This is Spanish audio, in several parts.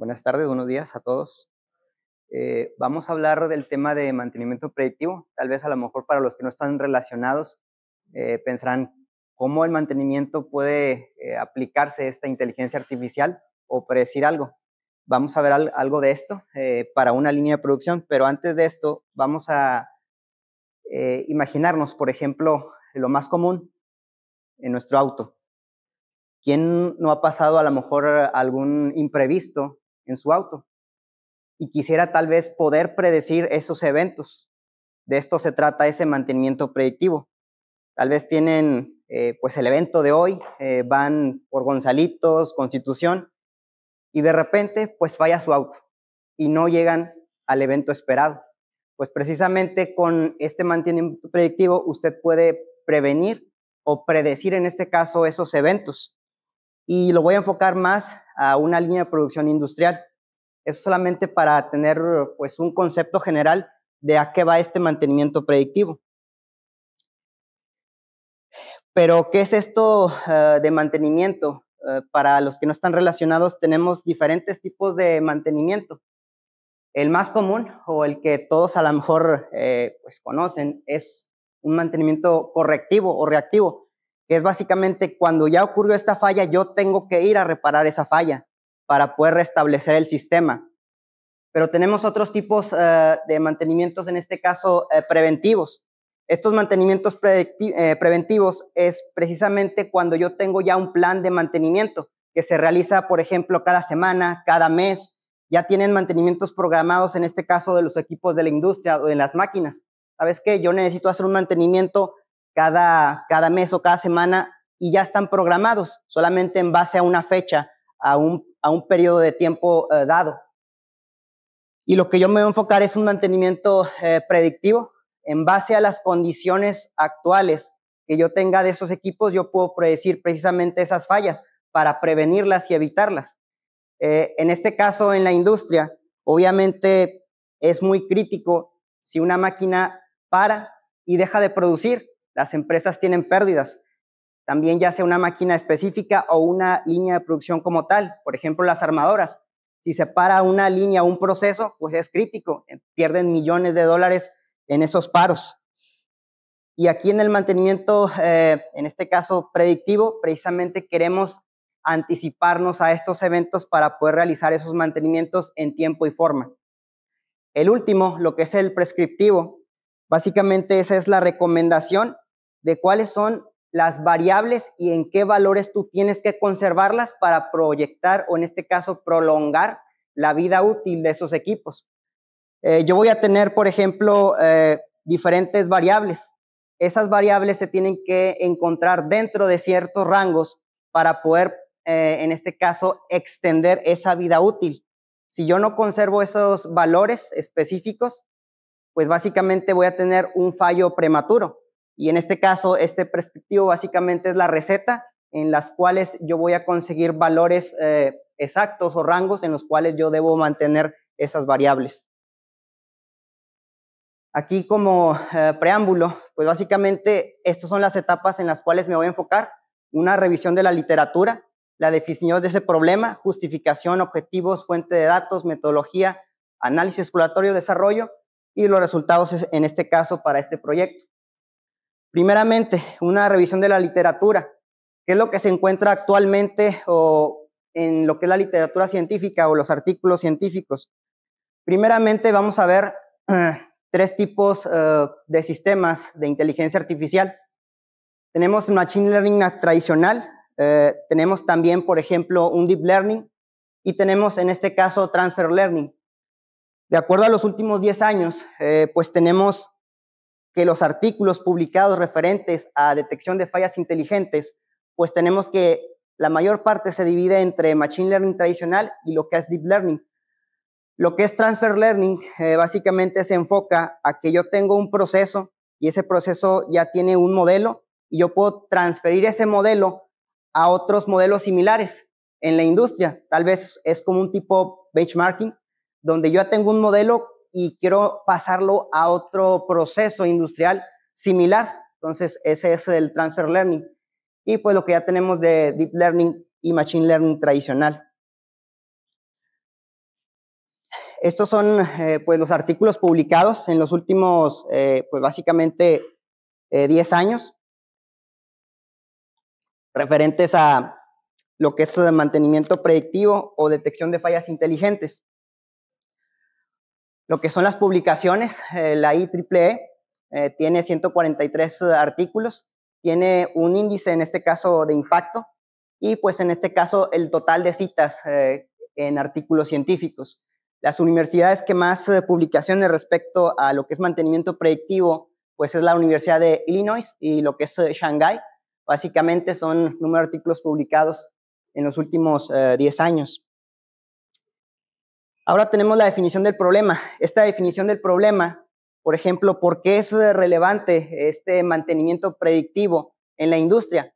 Buenas tardes, buenos días a todos. Eh, vamos a hablar del tema de mantenimiento predictivo. Tal vez a lo mejor para los que no están relacionados eh, pensarán cómo el mantenimiento puede eh, aplicarse esta inteligencia artificial o predecir algo. Vamos a ver algo de esto para una línea de producción, pero antes de esto vamos a imaginarnos, por ejemplo, lo más común en nuestro auto. ¿Quién no ha pasado a lo mejor algún imprevisto en su auto. Y quisiera tal vez poder predecir esos eventos. De esto se trata ese mantenimiento predictivo. Tal vez tienen eh, pues el evento de hoy, eh, van por Gonzalitos, Constitución, y de repente pues falla su auto y no llegan al evento esperado. Pues precisamente con este mantenimiento predictivo usted puede prevenir o predecir en este caso esos eventos y lo voy a enfocar más a una línea de producción industrial. Eso solamente para tener pues un concepto general de a qué va este mantenimiento predictivo. Pero, ¿qué es esto eh, de mantenimiento? Eh, para los que no están relacionados, tenemos diferentes tipos de mantenimiento. El más común o el que todos a lo mejor eh, pues conocen es un mantenimiento correctivo o reactivo, que es básicamente cuando ya ocurrió esta falla, yo tengo que ir a reparar esa falla para poder restablecer el sistema. Pero tenemos otros tipos eh, de mantenimientos, en este caso eh, preventivos. Estos mantenimientos eh, preventivos es precisamente cuando yo tengo ya un plan de mantenimiento que se realiza, por ejemplo, cada semana, cada mes. Ya tienen mantenimientos programados, en este caso, de los equipos de la industria o de las máquinas. ¿Sabes qué? Yo necesito hacer un mantenimiento cada, mes o cada semana y ya están programados solamente en base a una fecha, a un, a periodo de tiempo eh, dado. Y lo que yo me voy a enfocar es un mantenimiento eh, predictivo. En base a las condiciones actuales que yo tenga de esos equipos, yo puedo predecir precisamente esas fallas para prevenirlas y evitarlas. Eh, en este caso, en la industria, obviamente es muy crítico si una máquina para y deja de producir las empresas tienen pérdidas, también ya sea una máquina específica o una línea de producción como tal, por ejemplo las armadoras. Si se para una línea o un proceso, pues es crítico, eh, pierden millones de dólares en esos paros. Y aquí en el mantenimiento, eh, en este caso predictivo, precisamente queremos anticiparnos a estos eventos para poder realizar esos mantenimientos en tiempo y forma. El último, lo que es el prescriptivo, Básicamente esa es la recomendación de cuáles son las variables y en qué valores tú tienes que conservarlas para proyectar o en este caso prolongar la vida útil de esos equipos. Eh, yo voy a tener, por ejemplo, eh, diferentes variables. Esas variables se tienen que encontrar dentro de ciertos rangos para poder, eh, en este caso, extender esa vida útil. Si yo no conservo esos valores específicos, pues básicamente voy a tener un fallo prematuro. Y en este caso, este perspectivo básicamente es la receta en las cuales yo voy a conseguir valores eh, exactos o rangos en los cuales yo debo mantener esas variables. Aquí como eh, preámbulo, pues básicamente estas son las etapas en las cuales me voy a enfocar. Una revisión de la literatura, la definición de ese problema, justificación, objetivos, fuente de datos, metodología, análisis exploratorio, desarrollo y los resultados en este caso para este proyecto. Primeramente, una revisión de la literatura, ¿Qué es lo que se encuentra actualmente o en lo que es la literatura científica o los artículos científicos. Primeramente vamos a ver tres tipos eh, de sistemas de inteligencia artificial. Tenemos Machine Learning tradicional, eh, tenemos también, por ejemplo, un Deep Learning y tenemos en este caso Transfer Learning. De acuerdo a los últimos 10 años, eh, pues tenemos que los artículos publicados referentes a detección de fallas inteligentes, pues tenemos que la mayor parte se divide entre Machine Learning tradicional y lo que es Deep Learning. Lo que es Transfer Learning eh, básicamente se enfoca a que yo tengo un proceso y ese proceso ya tiene un modelo y yo puedo transferir ese modelo a otros modelos similares en la industria. Tal vez es como un tipo benchmarking donde yo ya tengo un modelo y quiero pasarlo a otro proceso industrial similar. Entonces, ese es el transfer learning. Y pues lo que ya tenemos de deep learning y machine learning tradicional. Estos son eh, pues los artículos publicados en los últimos, eh, pues básicamente, 10 eh, años, referentes a lo que es mantenimiento predictivo o detección de fallas inteligentes lo que son las publicaciones, eh, la IEEE e, eh, tiene 143 artículos, tiene un índice en este caso de impacto y pues en este caso el total de citas eh, en artículos científicos. Las universidades que más publicaciones respecto a lo que es mantenimiento predictivo, pues es la Universidad de Illinois y lo que es Shanghai. Básicamente son número de artículos publicados en los últimos 10 años. Ahora tenemos la definición del problema. Esta definición del problema, por ejemplo, ¿por qué es eh, relevante este mantenimiento predictivo en la industria?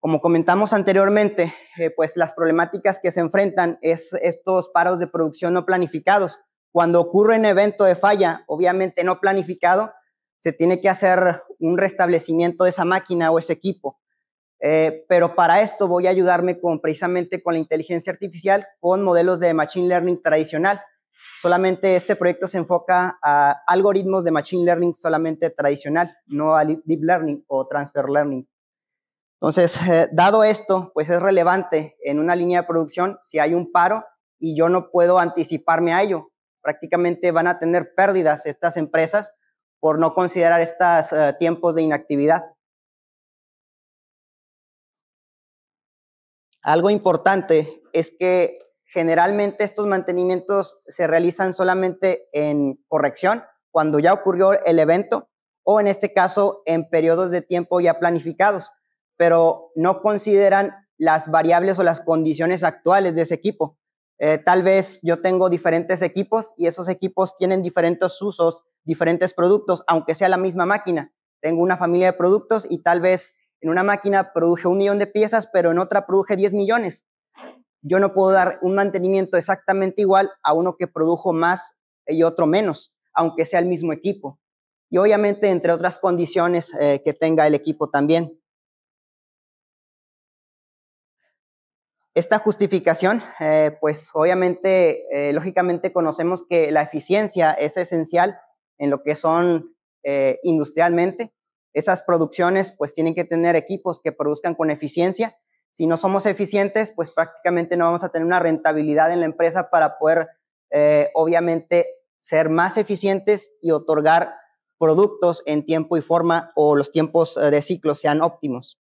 Como comentamos anteriormente, eh, pues las problemáticas que se enfrentan es estos paros de producción no planificados. Cuando ocurre un evento de falla, obviamente no planificado, se tiene que hacer un restablecimiento de esa máquina o ese equipo. Eh, pero para esto voy a ayudarme precisamente con la inteligencia artificial, con modelos de Machine Learning tradicional. Solamente este proyecto se enfoca a algoritmos de Machine Learning solamente tradicional, no a Deep Learning o Transfer Learning. Entonces, eh, dado esto, pues es relevante en una línea de producción si hay un paro y yo no puedo anticiparme a ello. Prácticamente van a tener pérdidas estas empresas por no considerar estos eh, tiempos de inactividad. Algo importante es que generalmente estos mantenimientos se realizan solamente en corrección, cuando ya ocurrió el evento, o en este caso en periodos de tiempo ya planificados, pero no consideran las variables o las condiciones actuales de ese equipo. Eh, tal vez yo tengo diferentes equipos y esos equipos tienen diferentes usos, diferentes productos, aunque sea la misma máquina. Tengo una familia de productos y tal vez en una máquina produje un millón de piezas, pero en otra produje 10 millones. Yo no puedo dar un mantenimiento exactamente igual a uno que produjo más y otro menos, aunque sea el mismo equipo. Y obviamente, entre otras condiciones eh, que tenga el equipo también. Esta justificación, eh, pues obviamente, eh, lógicamente conocemos que la eficiencia es esencial en lo que son industrialmente, esas producciones pues tienen que tener equipos que produzcan con eficiencia. Si no somos eficientes, pues prácticamente no vamos a tener una rentabilidad en la empresa para poder, eh, obviamente, ser más eficientes y otorgar productos en tiempo y forma o los tiempos eh, de ciclo sean óptimos.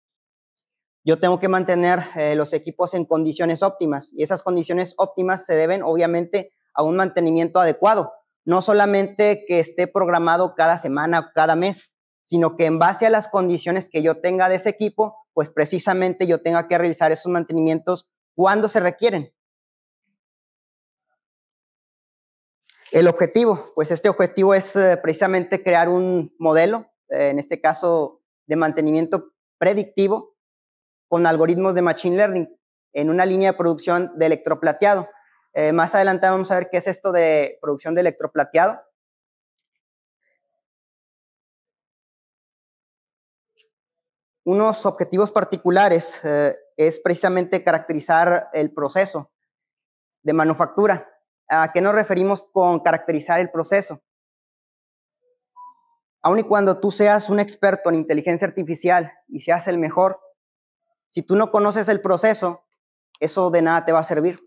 Yo tengo que mantener eh, los equipos en condiciones óptimas y esas condiciones óptimas se deben, obviamente, a un mantenimiento adecuado no solamente que esté programado cada semana o cada mes, sino que en base a las condiciones que yo tenga de ese equipo, pues precisamente yo tenga que realizar esos mantenimientos cuando se requieren. El objetivo, pues este objetivo es eh, precisamente crear un modelo, eh, en este caso de mantenimiento predictivo, con algoritmos de Machine Learning en una línea de producción de electroplateado. Eh, más adelante vamos a ver qué es esto de producción de electroplateado. unos objetivos particulares eh, es precisamente caracterizar el proceso de manufactura. ¿A qué nos referimos con caracterizar el proceso? Aun y cuando tú seas un experto en inteligencia artificial y seas el mejor, si tú no conoces el proceso, eso de nada te va a servir.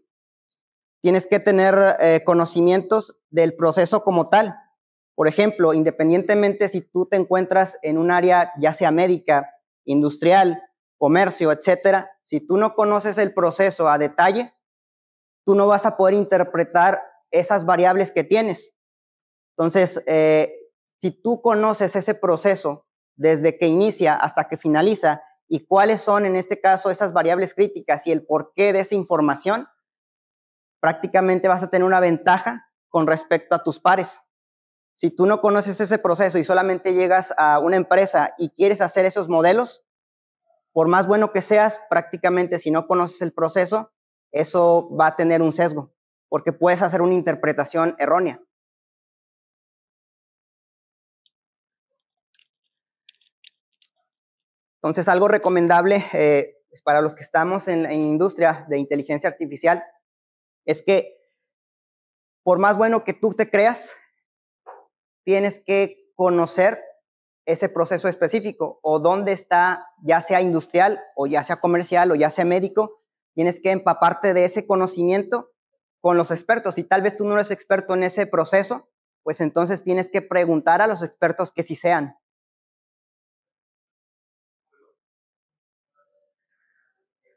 Tienes que tener eh, conocimientos del proceso como tal. Por ejemplo, independientemente si tú te encuentras en un área ya sea médica, industrial, comercio, etcétera, si tú no conoces el proceso a detalle, tú no vas a poder interpretar esas variables que tienes. Entonces, eh, si tú conoces ese proceso desde que inicia hasta que finaliza y cuáles son en este caso esas variables críticas y el porqué de esa información, prácticamente vas a tener una ventaja con respecto a tus pares. Si tú no conoces ese proceso y solamente llegas a una empresa y quieres hacer esos modelos, por más bueno que seas, prácticamente si no conoces el proceso, eso va a tener un sesgo, porque puedes hacer una interpretación errónea. Entonces, algo recomendable eh, pues, para los que estamos en, la industria de inteligencia artificial es que por más bueno que tú te creas, tienes que conocer ese proceso específico o dónde está, ya sea industrial o ya sea comercial o ya sea médico, tienes que empaparte de ese conocimiento con los expertos. Si tal vez tú no eres experto en ese proceso, pues entonces tienes que preguntar a los expertos que sí sean.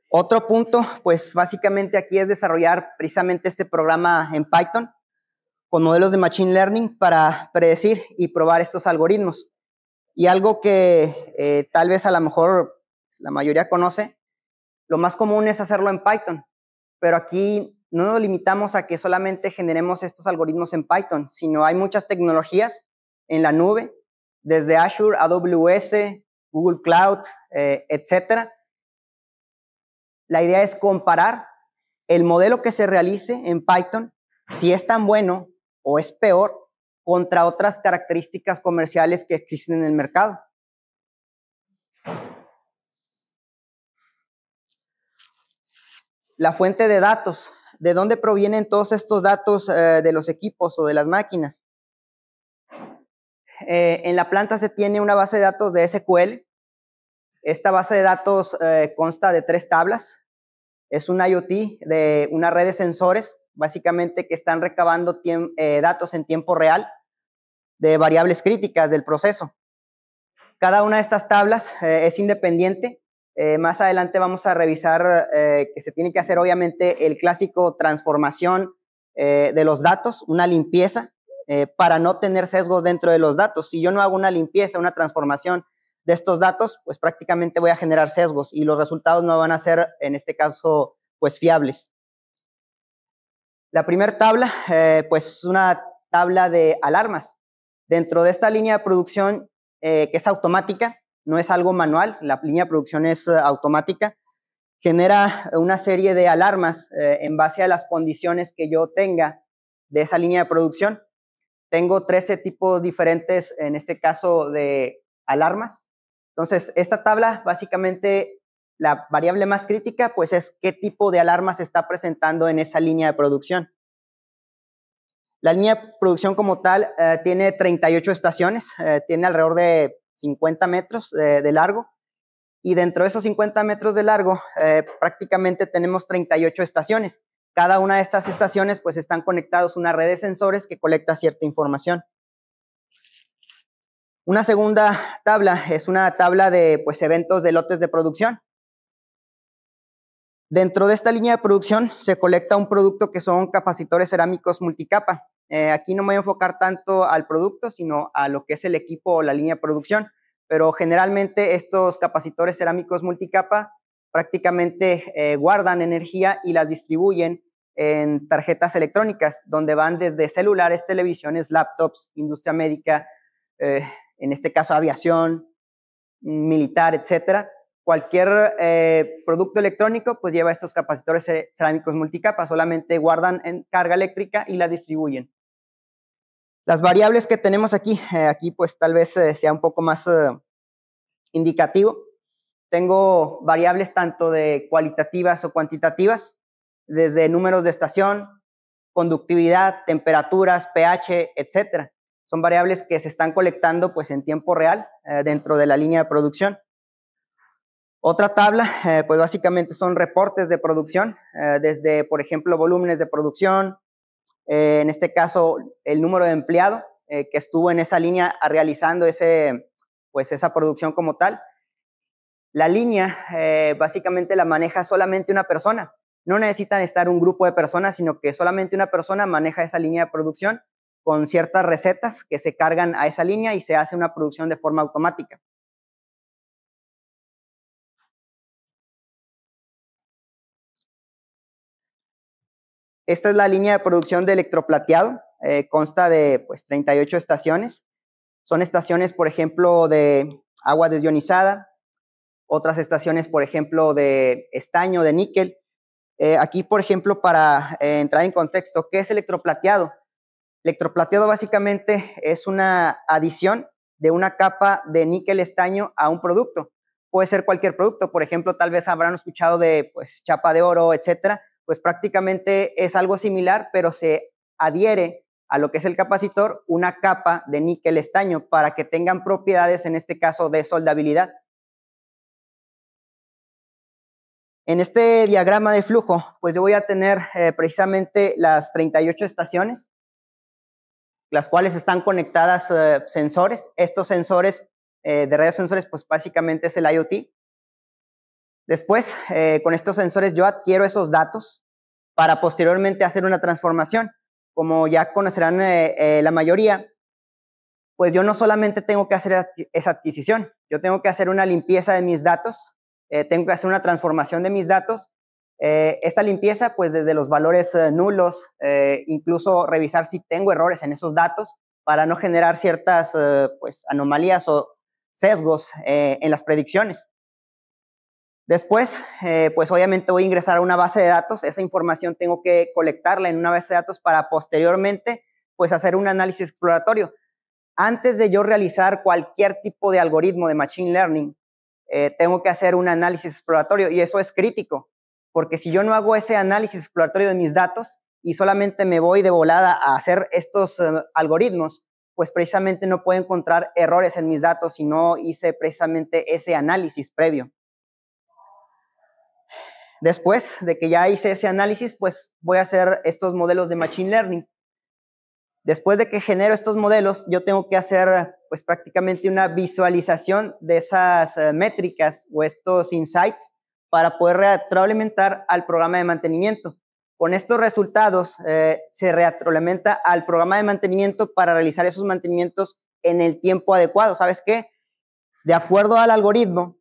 Otro punto, pues básicamente aquí es desarrollar precisamente este programa en Python con modelos de Machine Learning para predecir y probar estos algoritmos. Y algo que eh, tal vez a lo mejor la mayoría conoce, lo más común es hacerlo en Python, pero aquí no nos limitamos a que solamente generemos estos algoritmos en Python, sino hay muchas tecnologías en la nube, desde Azure, AWS, Google Cloud, eh, etc. La idea es comparar el modelo que se realice en Python, si es tan bueno o es peor contra otras características comerciales que existen en el mercado. La fuente de datos. ¿De dónde provienen todos estos datos eh, de los equipos o de las máquinas? Eh, en la planta se tiene una base de datos de SQL. Esta base de datos eh, consta de tres tablas. Es un IoT de una red de sensores básicamente que están recabando eh, datos en tiempo real de variables críticas del proceso. Cada una de estas tablas eh, es independiente. Eh, más adelante vamos a revisar que se tiene que hacer obviamente el clásico transformación de los datos, una limpieza, para no tener sesgos dentro de los datos. Si yo no hago una limpieza, una transformación de estos datos, pues prácticamente voy a generar sesgos y los resultados no van a ser, en este caso, pues fiables. La primera tabla, eh, pues es una tabla de alarmas. Dentro de esta línea de producción, eh, que es automática, no es algo manual, la línea de producción es eh, automática, genera una serie de alarmas en base a las condiciones que yo tenga de esa línea de producción. Tengo 13 tipos diferentes, en este caso, de alarmas. Entonces, esta tabla básicamente la variable más crítica, pues, es qué tipo de alarma se está presentando en esa línea de producción. La línea de producción como tal eh, tiene 38 estaciones, eh, tiene alrededor de 50 metros de largo y dentro de esos 50 metros de largo eh, prácticamente tenemos 38 estaciones. Cada una de estas estaciones pues están conectados a una red de sensores que colecta cierta información. Una segunda tabla es una tabla de pues, eventos de lotes de producción. Dentro de esta línea de producción se colecta un producto que son capacitores cerámicos multicapa. Eh, aquí no me voy a enfocar tanto al producto, sino a lo que es el equipo o la línea de producción. Pero generalmente estos capacitores cerámicos multicapa prácticamente eh, guardan energía y las distribuyen en tarjetas electrónicas, donde van desde celulares, televisiones, laptops, industria médica, eh, en este caso aviación, militar, etcétera, cualquier eh, producto electrónico pues lleva estos capacitores cerámicos multicapa, solamente guardan en carga eléctrica y la distribuyen. Las variables que tenemos aquí, eh, aquí pues tal vez eh, sea un poco más indicativo. Tengo variables tanto de cualitativas o cuantitativas, desde números de estación, conductividad, temperaturas, pH, etc. Son variables que se están colectando pues en tiempo real dentro de la línea de producción. Otra tabla, eh, pues básicamente son reportes de producción, eh, desde, por ejemplo, volúmenes de producción, eh, en este caso, el número de empleado que estuvo en esa línea realizando ese, pues, esa producción como tal. La línea básicamente la maneja solamente una persona. No necesitan estar un grupo de personas, sino que solamente una persona maneja esa línea de producción con ciertas recetas que se cargan a esa línea y se hace una producción de forma automática. Esta es la línea de producción de electroplateado, eh, consta de pues, 38 estaciones. Son estaciones, por ejemplo, de agua desionizada, otras estaciones, por ejemplo, de estaño, de níquel. Eh, aquí, por ejemplo, para eh, entrar en contexto, ¿qué es electroplateado? Electroplateado básicamente es una adición de una capa de níquel estaño a un producto. Puede ser cualquier producto, por ejemplo, tal vez habrán escuchado de pues, chapa de oro, etcétera, pues prácticamente es algo similar, pero se adhiere a lo que es el capacitor una capa de níquel estaño para que tengan propiedades, en este caso, de soldabilidad. En este diagrama de flujo, pues yo voy a tener eh, precisamente las 38 estaciones, las cuales están conectadas eh, sensores. Estos sensores eh, de redes sensores, pues básicamente es el IoT. Después, eh, con estos sensores yo adquiero esos datos para posteriormente hacer una transformación. Como ya conocerán eh, eh, la mayoría, pues yo no solamente tengo que hacer esa adquisición, yo tengo que hacer una limpieza de mis datos, tengo que hacer una transformación de mis datos esta limpieza, pues desde los valores nulos, incluso revisar si tengo errores en esos datos para no generar ciertas pues, anomalías o sesgos en las predicciones. Después, eh, pues obviamente voy a ingresar a una base de datos, esa información tengo que colectarla en una base de datos para posteriormente, pues hacer un análisis exploratorio. Antes de yo realizar cualquier tipo de algoritmo de Machine Learning, eh, tengo que hacer un análisis exploratorio y eso es crítico, porque si yo no hago ese análisis exploratorio de mis datos y solamente me voy de volada a hacer estos eh, algoritmos, pues precisamente no puedo encontrar errores en mis datos si no hice precisamente ese análisis previo. Después de que ya hice ese análisis, pues voy a hacer estos modelos de Machine Learning. Después de que genero estos modelos, yo tengo que hacer pues prácticamente una visualización de esas eh, métricas o estos insights para poder retroalimentar al programa de mantenimiento. Con estos resultados eh, se retroalimenta al programa de mantenimiento para realizar esos mantenimientos en el tiempo adecuado. ¿Sabes qué? De acuerdo al algoritmo,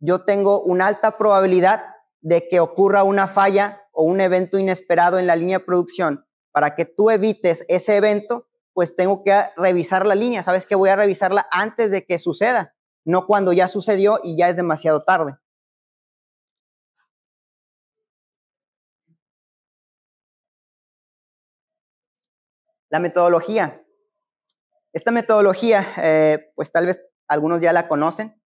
yo tengo una alta probabilidad de que ocurra una falla o un evento inesperado en la línea de producción, para que tú evites ese evento, pues tengo que revisar la línea. Sabes que voy a revisarla antes de que suceda, no cuando ya sucedió y ya es demasiado tarde. La metodología. Esta metodología, eh, pues tal vez algunos ya la conocen,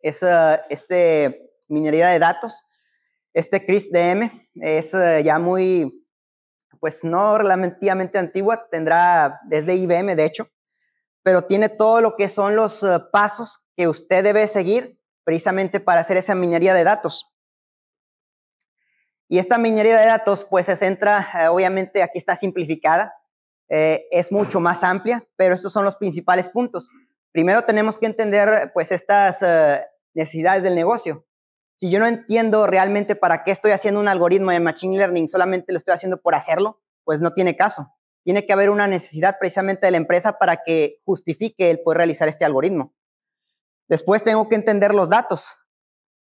es eh, este minería de datos. Este Chris DM es eh, ya muy, pues no relativamente antigua, tendrá desde IBM, de hecho, pero tiene todo lo que son los eh, pasos que usted debe seguir precisamente para hacer esa minería de datos. Y esta minería de datos, pues se centra, eh, obviamente aquí está simplificada, es mucho más amplia, pero estos son los principales puntos. Primero tenemos que entender, pues, estas necesidades del negocio. Si yo no entiendo realmente para qué estoy haciendo un algoritmo de Machine Learning, solamente lo estoy haciendo por hacerlo, pues no tiene caso. Tiene que haber una necesidad precisamente de la empresa para que justifique el poder realizar este algoritmo. Después tengo que entender los datos.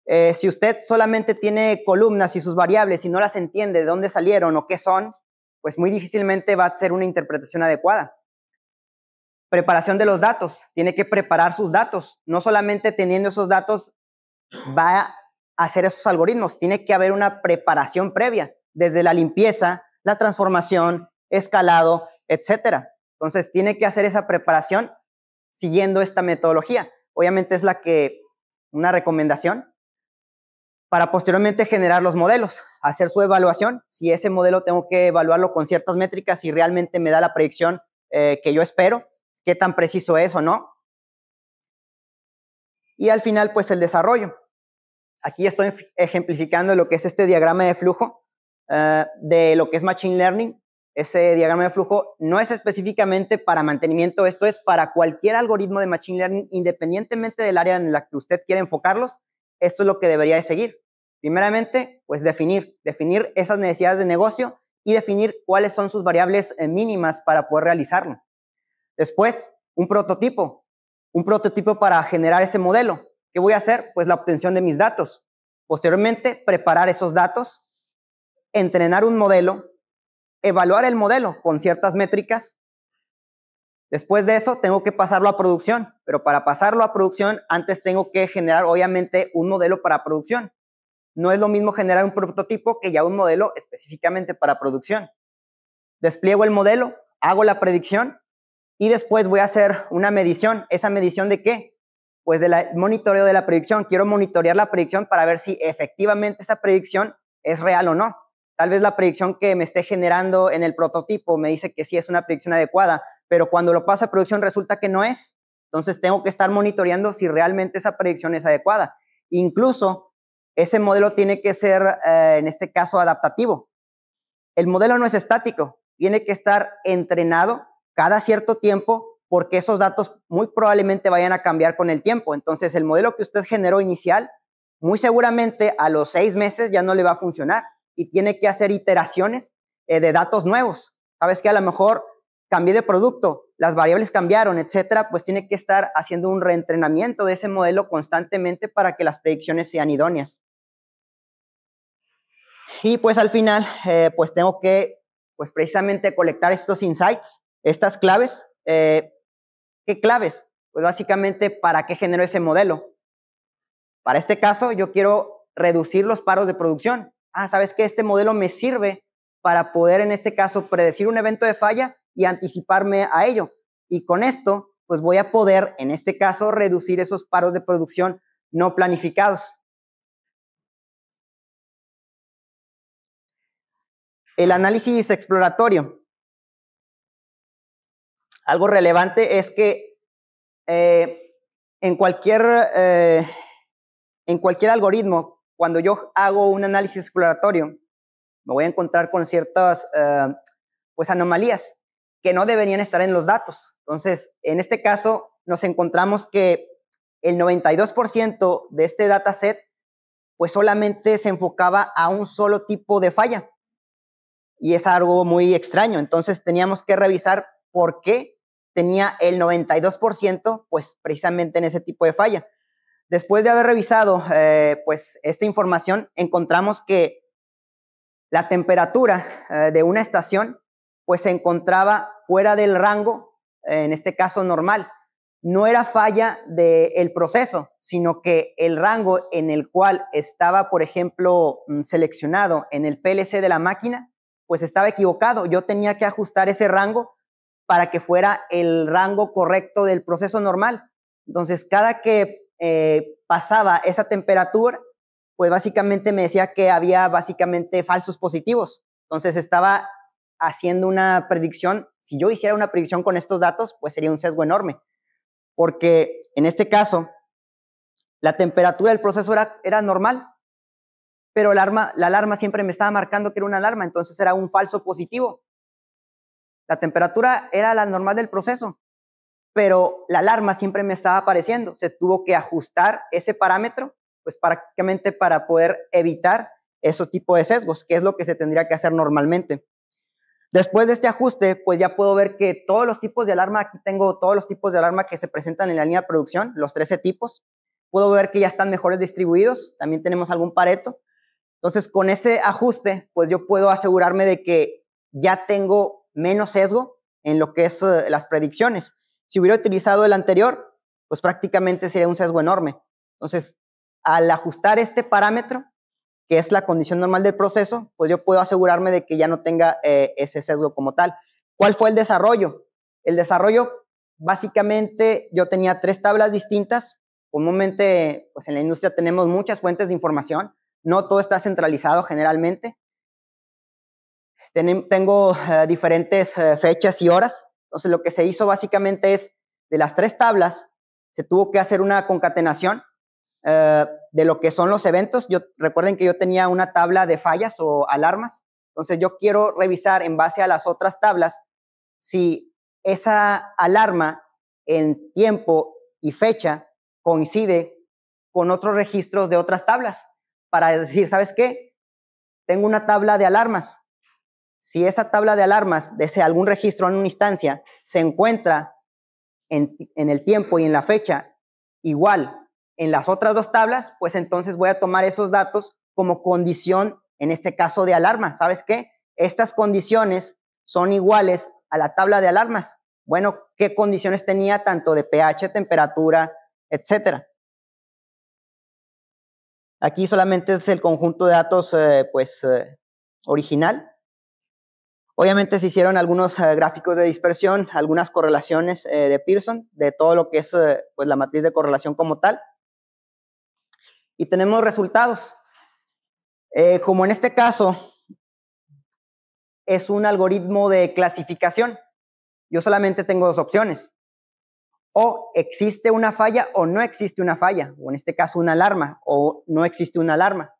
Eh, si usted solamente tiene columnas y sus variables y no las entiende de dónde salieron o qué son, pues muy difícilmente va a ser una interpretación adecuada. Preparación de los datos. Tiene que preparar sus datos. No solamente teniendo esos datos va hacer esos algoritmos. Tiene que haber una preparación previa, desde la limpieza, la transformación, escalado, etcétera. Entonces, tiene que hacer esa preparación siguiendo esta metodología. Obviamente es la que, una recomendación, para posteriormente generar los modelos, hacer su evaluación. Si ese modelo tengo que evaluarlo con ciertas métricas, y realmente me da la predicción eh, que yo espero, qué tan preciso es o no. Y al final, pues el desarrollo aquí estoy ejemplificando lo que es este diagrama de flujo eh, de lo que es Machine Learning. Ese diagrama de flujo no es específicamente para mantenimiento, esto es para cualquier algoritmo de Machine Learning, independientemente del área en la que usted quiera enfocarlos, esto es lo que debería de seguir. Primeramente, pues definir, definir esas necesidades de negocio y definir cuáles son sus variables eh, mínimas para poder realizarlo. Después, un prototipo, un prototipo para generar ese modelo. ¿Qué voy a hacer? Pues la obtención de mis datos. Posteriormente, preparar esos datos, entrenar un modelo, evaluar el modelo con ciertas métricas. Después de eso, tengo que pasarlo a producción, pero para pasarlo a producción, antes tengo que generar, obviamente, un modelo para producción. No es lo mismo generar un prototipo que ya un modelo específicamente para producción. Despliego el modelo, hago la predicción y después voy a hacer una medición. ¿Esa medición de qué? pues del monitoreo de la predicción. Quiero monitorear la predicción para ver si efectivamente esa predicción es real o no. Tal vez la predicción que me esté generando en el prototipo me dice que sí es una predicción adecuada, pero cuando lo paso a producción resulta que no es. Entonces tengo que estar monitoreando si realmente esa predicción es adecuada. Incluso ese modelo tiene que ser, eh, en este caso, adaptativo. El modelo no es estático, tiene que estar entrenado cada cierto tiempo porque esos datos muy probablemente vayan a cambiar con el tiempo. Entonces, el modelo que usted generó inicial, muy seguramente a los seis meses ya no le va a funcionar y tiene que hacer iteraciones eh, de datos nuevos. Sabes que a lo mejor cambié de producto, las variables cambiaron, etcétera, pues tiene que estar haciendo un reentrenamiento de ese modelo constantemente para que las predicciones sean idóneas. Y pues al final, eh, pues tengo que, pues precisamente colectar estos insights, estas claves, eh, ¿Qué claves? Pues básicamente, ¿para qué genero ese modelo? Para este caso, yo quiero reducir los paros de producción. Ah, ¿sabes que Este modelo me sirve para poder, en este caso, predecir un evento de falla y anticiparme a ello. Y con esto, pues voy a poder, en este caso, reducir esos paros de producción no planificados. El análisis exploratorio algo relevante es que eh, en, cualquier, eh, en cualquier algoritmo, cuando yo hago un análisis exploratorio, me voy a encontrar con ciertas eh, pues anomalías que no deberían estar en los datos. Entonces, en este caso, nos encontramos que el 92% de este dataset pues solamente se enfocaba a un solo tipo de falla. Y es algo muy extraño. Entonces teníamos que revisar por qué tenía el 92%, pues precisamente en ese tipo de falla. Después de haber revisado, eh, pues, esta información, encontramos que la temperatura eh, de una estación, pues, se encontraba fuera del rango, en este caso normal. No era falla del proceso, sino que el rango en el cual estaba, por ejemplo, mm, seleccionado en el PLC de la máquina, pues estaba equivocado. Yo tenía que ajustar ese rango para que fuera el rango correcto del proceso normal. Entonces, cada que eh, pasaba esa temperatura, pues básicamente me decía que había básicamente falsos positivos. Entonces, estaba haciendo una predicción. Si yo hiciera una predicción con estos datos, pues sería un sesgo enorme. Porque en este caso, la temperatura del proceso era, normal, pero la alarma siempre me estaba marcando que era una alarma, entonces era un falso positivo. La temperatura era la normal del proceso, pero la alarma siempre me estaba apareciendo. Se tuvo que ajustar ese parámetro, pues prácticamente para poder evitar esos tipos de sesgos, que es lo que se tendría que hacer normalmente. Después de este ajuste, pues ya puedo ver que todos los tipos de alarma, aquí tengo todos los tipos de alarma que se presentan en la línea de producción, los 13 tipos. Puedo ver que ya están mejores distribuidos, también tenemos algún pareto. Entonces, con ese ajuste, pues yo puedo asegurarme de que ya tengo menos sesgo en lo que es eh, las predicciones. Si hubiera utilizado el anterior, pues prácticamente sería un sesgo enorme. Entonces, al ajustar este parámetro, que es la condición normal del proceso, pues yo puedo asegurarme de que ya no tenga eh, ese sesgo como tal. ¿Cuál fue el desarrollo? El desarrollo, básicamente, yo tenía tres tablas distintas. Comúnmente, pues en la industria tenemos muchas fuentes de información. No todo está centralizado generalmente tengo eh, diferentes eh, fechas y horas. Entonces lo que se hizo básicamente es, de las tres tablas, se tuvo que hacer una concatenación eh, de lo que son los eventos. Yo, recuerden que yo tenía una tabla de fallas o alarmas. Entonces yo quiero revisar en base a las otras tablas si esa alarma en tiempo y fecha coincide con otros registros de otras tablas para decir, ¿sabes qué? Tengo una tabla de alarmas si esa tabla de alarmas de algún registro en una instancia se encuentra en, el tiempo y en la fecha igual en las otras dos tablas, pues entonces voy a tomar esos datos como condición, en este caso de alarma. ¿Sabes qué? Estas condiciones son iguales a la tabla de alarmas. Bueno, ¿qué condiciones tenía tanto de pH, temperatura, etcétera? Aquí solamente es el conjunto de datos, eh, pues, eh, original. Obviamente se hicieron algunos eh, gráficos de dispersión, algunas correlaciones eh, de Pearson, de todo lo que es eh, pues, la matriz de correlación como tal. Y tenemos resultados. como en este caso es un algoritmo de clasificación, yo solamente tengo dos opciones. O existe una falla o no existe una falla, o en este caso una alarma, o no existe una alarma.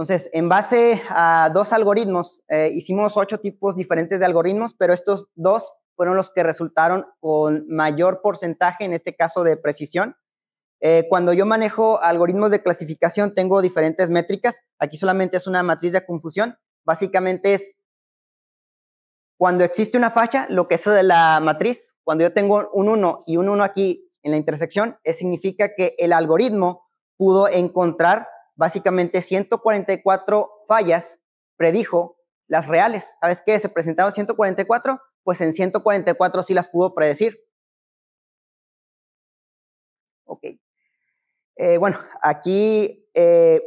Entonces, en base a dos algoritmos, eh, hicimos ocho tipos diferentes de algoritmos, pero estos dos fueron los que resultaron con mayor porcentaje, en este caso de precisión. Eh, cuando yo manejo algoritmos de clasificación, tengo diferentes métricas. Aquí solamente es una matriz de confusión. Básicamente es cuando existe una facha, lo que es de la matriz, cuando yo tengo un 1 y un 1 aquí en la intersección, significa que el algoritmo pudo encontrar básicamente 144 fallas predijo las reales. ¿Sabes qué? Se presentaron 144, pues en 144 sí las pudo predecir. Ok. Eh, bueno, aquí eh,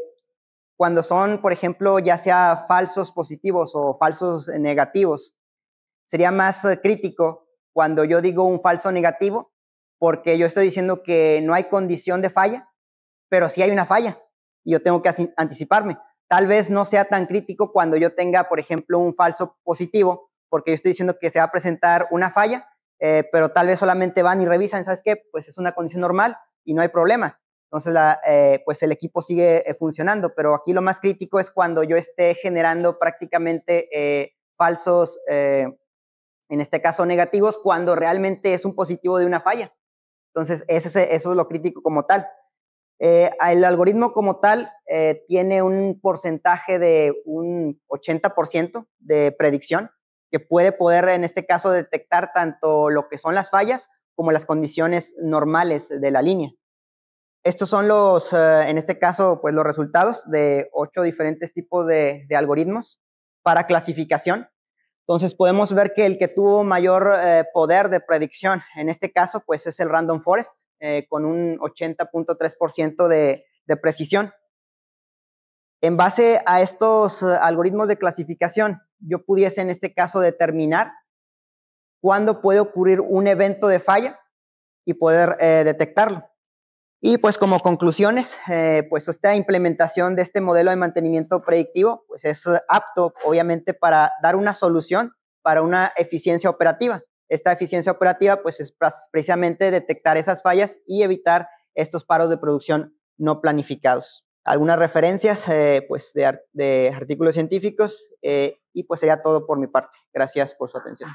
cuando son, por ejemplo, ya sea falsos positivos o falsos negativos, sería más eh, crítico cuando yo digo un falso negativo, porque yo estoy diciendo que no hay condición de falla, pero sí hay una falla y yo tengo que anticiparme. Tal vez no sea tan crítico cuando yo tenga, por ejemplo, un falso positivo, porque yo estoy diciendo que se va a presentar una falla, eh, pero tal vez solamente van y revisan, ¿sabes qué? Pues es una condición normal y no hay problema. Entonces, la, eh, pues el equipo sigue eh, funcionando, pero aquí lo más crítico es cuando yo esté generando prácticamente falsos, en este caso negativos, cuando realmente es un positivo de una falla. Entonces, eso es lo crítico como tal. Eh, el algoritmo como tal eh, tiene un porcentaje de un 80% de predicción que puede poder, en este caso, detectar tanto lo que son las fallas como las condiciones normales de la línea. Estos son los, eh, en este caso, pues los resultados de ocho diferentes tipos de, de, algoritmos para clasificación. Entonces podemos ver que el que tuvo mayor poder de predicción, en este caso, pues es el Random Forest, eh, con un 80.3% de, precisión. En base a estos eh, algoritmos de clasificación, yo pudiese en este caso determinar cuándo puede ocurrir un evento de falla y poder eh, detectarlo. Y pues como conclusiones, pues esta implementación de este modelo de mantenimiento predictivo pues es apto obviamente para dar una solución para una eficiencia operativa. Esta eficiencia operativa pues es precisamente detectar esas fallas y evitar estos paros de producción no planificados. Algunas referencias eh, pues de, artículos científicos eh, y pues sería todo por mi parte. Gracias por su atención.